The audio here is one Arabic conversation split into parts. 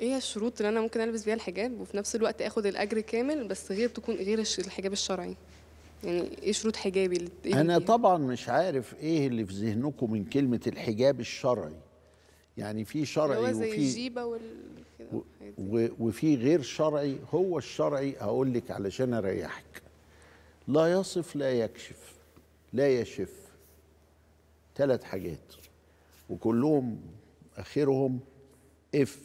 ايه الشروط اللي انا ممكن البس بيها الحجاب وفي نفس الوقت اخد الاجر كامل بس غير تكون غير الحجاب الشرعي يعني ايه شروط حجابي إيه انا إيه؟ طبعا مش عارف ايه اللي في ذهنكم من كلمه الحجاب الشرعي يعني في شرعي زي وفي الجيبه وال... و... وفي غير شرعي هو الشرعي هقول لك علشان اريحك لا يصف لا يكشف لا يشف ثلاث حاجات وكلهم اخرهم اف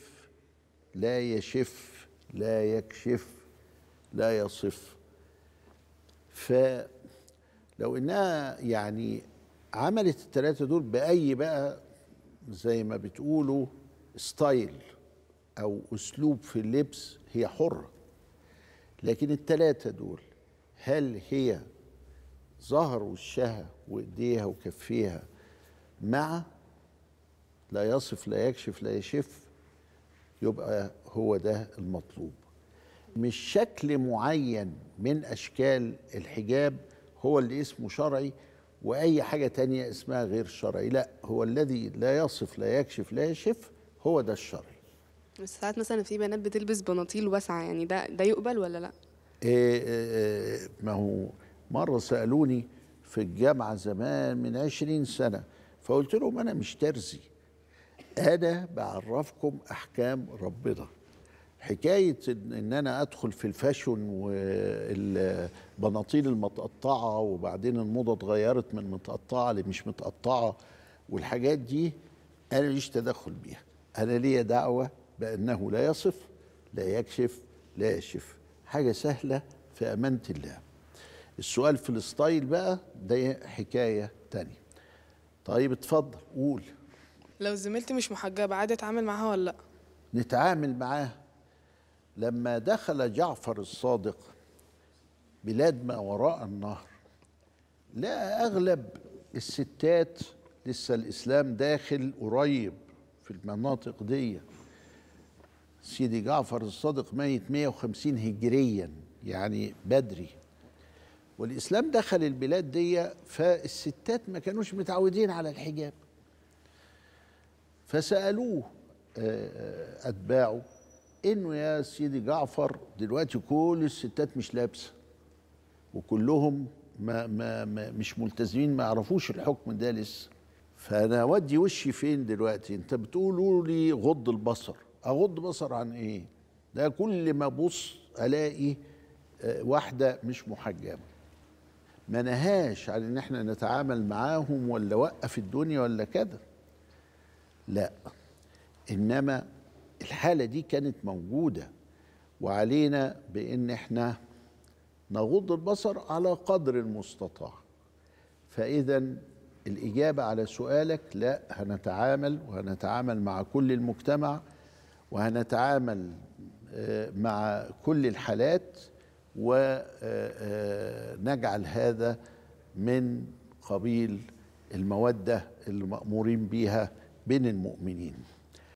لا يشف لا يكشف لا يصف فلو انها يعني عملت الثلاثه دول باي بقى زي ما بتقولوا ستايل او اسلوب في اللبس هي حره لكن الثلاثه دول هل هي ظهر وشها وايديها وكفيها مع لا يصف لا يكشف لا يشف يبقى هو ده المطلوب مش شكل معين من أشكال الحجاب هو اللي اسمه شرعي وأي حاجة تانية اسمها غير شرعي لا هو الذي لا يصف لا يكشف لا يشف هو ده الشرعي بس ساعات مثلا في بنات بتلبس بناطيل واسعة يعني ده ده يقبل ولا لا؟ إيه إيه, إيه، ما هو مرة سألوني في الجامعة زمان من 20 سنة فقلت لهم أنا مش ترزي انا بعرفكم احكام ربنا حكايه إن, انا ادخل في الفاشون والبناطيل المتقطعه وبعدين الموضه اتغيرت من متقطعه لمش متقطعه والحاجات دي انا ليش تدخل بيها انا ليا دعوه بانه لا يصف لا يكشف لا يشف حاجه سهله في امانه الله السؤال في الستايل بقى ده حكايه تانية طيب اتفضل قول لو زميلتي مش محجبه عادي اتعامل معاها ولا لا نتعامل معاها لما دخل جعفر الصادق بلاد ما وراء النهر لقى اغلب الستات لسه الاسلام داخل قريب في المناطق دي سيدي جعفر الصادق ميت 150 هجريا يعني بدري والاسلام دخل البلاد دي فالستات ما كانوش متعودين على الحجاب فسألوه آه، آه، أتباعه إنه يا سيدي جعفر دلوقتي كل الستات مش لابسة وكلهم ما ما ما مش ملتزمين ما يعرفوش الحكم ده لسه فأنا ودي وشي فين دلوقتي أنت بتقولوا لي غض البصر أغض بصر عن إيه؟ ده كل ما أبص ألاقي آه، واحدة مش محجبة ما نهاش عن إن إحنا نتعامل معاهم ولا وقف الدنيا ولا كده لا انما الحاله دي كانت موجوده وعلينا بان احنا نغض البصر على قدر المستطاع فاذا الاجابه على سؤالك لا هنتعامل وهنتعامل مع كل المجتمع وهنتعامل آه، مع كل الحالات ونجعل آه، آه، هذا من قبيل الموده اللي مامورين بيها بين المؤمنين